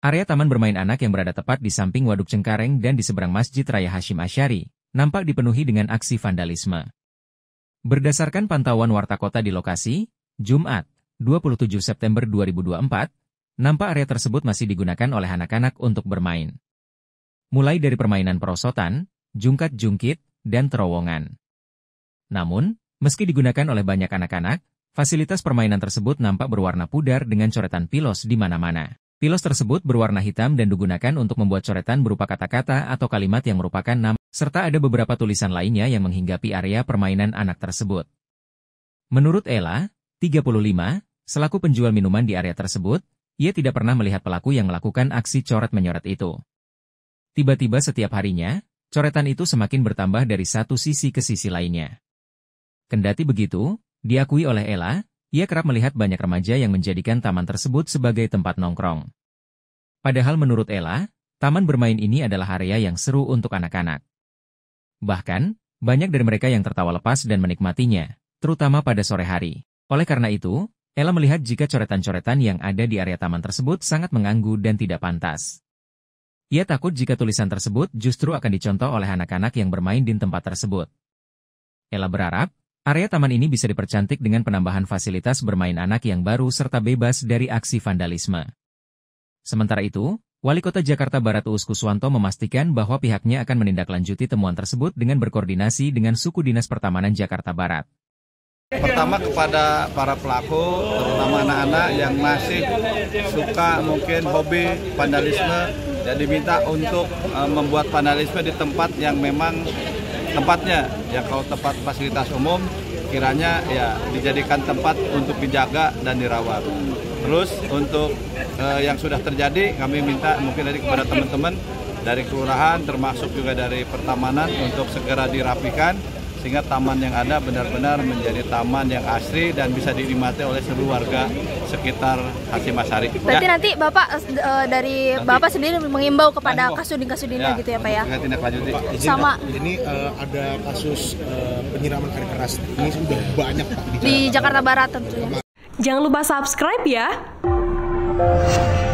Area taman bermain anak yang berada tepat di samping Waduk Cengkareng dan di seberang Masjid Raya Hashim Asyari, nampak dipenuhi dengan aksi vandalisme. Berdasarkan pantauan warta kota di lokasi, Jumat, 27 September 2024, nampak area tersebut masih digunakan oleh anak-anak untuk bermain. Mulai dari permainan perosotan, jungkat-jungkit, dan terowongan. Namun, meski digunakan oleh banyak anak-anak, fasilitas permainan tersebut nampak berwarna pudar dengan coretan pilos di mana-mana. Pilos tersebut berwarna hitam dan digunakan untuk membuat coretan berupa kata-kata atau kalimat yang merupakan nama, serta ada beberapa tulisan lainnya yang menghinggapi area permainan anak tersebut. Menurut Ella, 35, selaku penjual minuman di area tersebut, ia tidak pernah melihat pelaku yang melakukan aksi coret-menyoret itu. Tiba-tiba setiap harinya, coretan itu semakin bertambah dari satu sisi ke sisi lainnya. Kendati begitu, diakui oleh Ella, ia kerap melihat banyak remaja yang menjadikan taman tersebut sebagai tempat nongkrong. Padahal menurut Ella, taman bermain ini adalah area yang seru untuk anak-anak. Bahkan, banyak dari mereka yang tertawa lepas dan menikmatinya, terutama pada sore hari. Oleh karena itu, Ella melihat jika coretan-coretan yang ada di area taman tersebut sangat mengganggu dan tidak pantas. Ia takut jika tulisan tersebut justru akan dicontoh oleh anak-anak yang bermain di tempat tersebut. Ella berharap, Area taman ini bisa dipercantik dengan penambahan fasilitas bermain anak yang baru serta bebas dari aksi vandalisme. Sementara itu, Wali Kota Jakarta Barat Uus Kuswanto memastikan bahwa pihaknya akan menindaklanjuti temuan tersebut dengan berkoordinasi dengan suku Dinas Pertamanan Jakarta Barat. Pertama kepada para pelaku, terutama anak-anak yang masih suka mungkin hobi vandalisme, jadi minta untuk eh, membuat vandalisme di tempat yang memang tempatnya ya kalau tempat fasilitas umum kiranya ya dijadikan tempat untuk dijaga dan dirawat. Terus untuk eh, yang sudah terjadi kami minta mungkin dari kepada teman-teman dari kelurahan termasuk juga dari pertamanan untuk segera dirapikan sehingga taman yang ada benar-benar menjadi taman yang asri dan bisa dinikmati oleh seluruh warga sekitar Hasim Asari. Berarti ya. nanti Bapak e, dari nanti. Bapak sendiri mengimbau kepada kasudin-kasudinnya ya, gitu ya Pak ya? lanjuti. Sama. Ini e, eh, ada kasus e, penyiraman air keras. Ini sudah banyak Pak. Di, di Jakarta Barat tentunya. Jangan lupa subscribe ya.